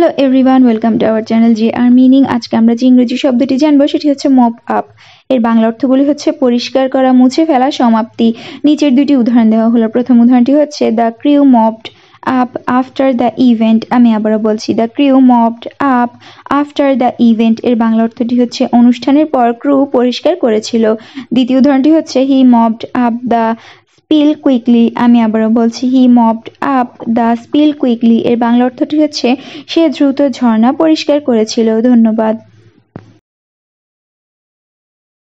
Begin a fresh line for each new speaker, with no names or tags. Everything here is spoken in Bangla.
hello everyone welcome to our channel জি আর মিনিং আজকে আমরা যে ইংরেজি শব্দটি জানবো সেটি হচ্ছে মপ আপ এর বাংলা অর্থগুলি হচ্ছে পরিষ্কার করা মুছে ফেলা সমাপ্তি নিচের দুটি উদাহরণ দেওয়া হলো প্রথম উদাহরণটি হচ্ছে the crew mopped up after the event আমি আবারও বলছি the crew mopped up after the event এর বাংলা অর্থটি হচ্ছে অনুষ্ঠানের পর ক্রু পরিষ্কার করেছিল দ্বিতীয় উদাহরণটি হচ্ছে he mopped up the spill quickly আমি আবারও বলছি he mopped up the spill quickly এর বাংলা অর্থটি হচ্ছে সে দ্রুত ঝর্ণা পরিষ্কার করেছিল ধন্যবাদ